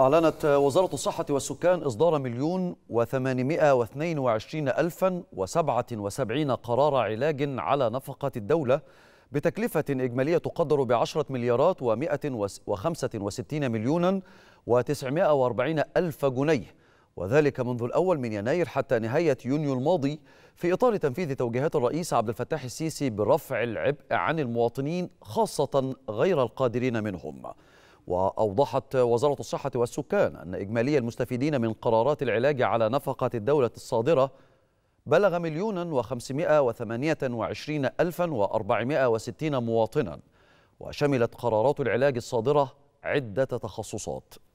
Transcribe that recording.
أعلنت وزارة الصحة والسكان إصدار مليون وثمانمائة واثنين وعشرين ألفا وسبعة وسبعين قرار علاج على نفقة الدولة بتكلفة إجمالية تقدر بعشرة مليارات ومائة وخمسة وستين مليونا وتسعمائة وأربعين ألف جنيه وذلك منذ الأول من يناير حتى نهاية يونيو الماضي في إطار تنفيذ توجيهات الرئيس عبد الفتاح السيسي برفع العبء عن المواطنين خاصة غير القادرين منهم وأوضحت وزارة الصحة والسكان أن إجمالي المستفيدين من قرارات العلاج على نفقة الدولة الصادرة بلغ مليونا وخمسمائة وثمانية وعشرين ألفا وأربعمائة وستين مواطنا وشملت قرارات العلاج الصادرة عدة تخصصات